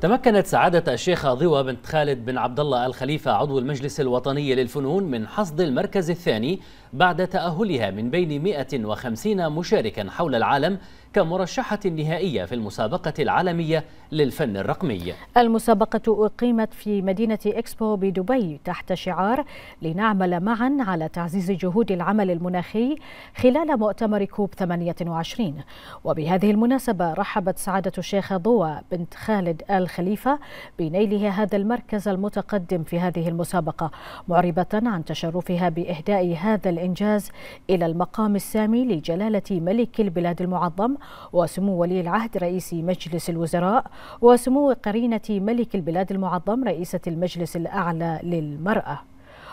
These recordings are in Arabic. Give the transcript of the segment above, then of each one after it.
تمكنت سعادة الشيخة ضوى بنت خالد بن عبد الله الخليفة عضو المجلس الوطني للفنون من حصد المركز الثاني بعد تأهلها من بين 150 مشاركا حول العالم كمرشحة نهائية في المسابقة العالمية للفن الرقمي المسابقة أقيمت في مدينة إكسبو بدبي تحت شعار لنعمل معا على تعزيز جهود العمل المناخي خلال مؤتمر كوب 28 وبهذه المناسبة رحبت سعادة الشيخة ضوى بنت خالد ال الخليفة بنيلها هذا المركز المتقدم في هذه المسابقة معربة عن تشرفها بإهداء هذا الإنجاز إلى المقام السامي لجلالة ملك البلاد المعظم وسمو ولي العهد رئيس مجلس الوزراء وسمو قرينة ملك البلاد المعظم رئيسة المجلس الأعلى للمرأة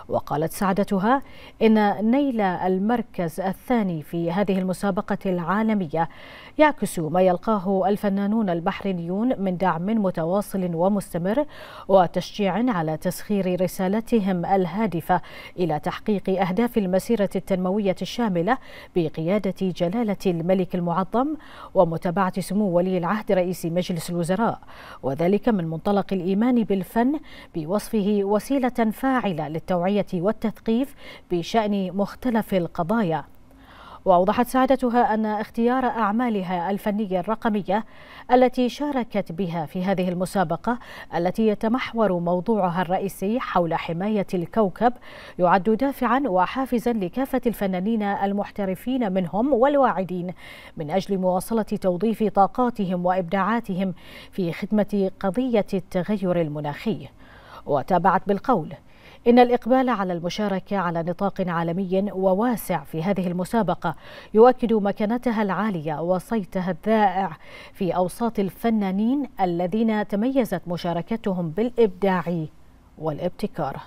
وقالت سعادتها إن نيل المركز الثاني في هذه المسابقة العالمية يعكس ما يلقاه الفنانون البحرينيون من دعم متواصل ومستمر وتشجيع على تسخير رسالتهم الهادفة إلى تحقيق أهداف المسيرة التنموية الشاملة بقيادة جلالة الملك المعظم ومتابعة سمو ولي العهد رئيس مجلس الوزراء وذلك من منطلق الإيمان بالفن بوصفه وسيلة فاعلة للتوعية الوعية والتثقيف بشأن مختلف القضايا وأوضحت سعادتها أن اختيار أعمالها الفنية الرقمية التي شاركت بها في هذه المسابقة التي يتمحور موضوعها الرئيسي حول حماية الكوكب يعد دافعا وحافزا لكافة الفنانين المحترفين منهم والواعدين من أجل مواصلة توظيف طاقاتهم وإبداعاتهم في خدمة قضية التغير المناخي وتابعت بالقول إن الإقبال على المشاركة على نطاق عالمي وواسع في هذه المسابقة يؤكد مكانتها العالية وصيتها الذائع في أوساط الفنانين الذين تميزت مشاركتهم بالإبداع والابتكار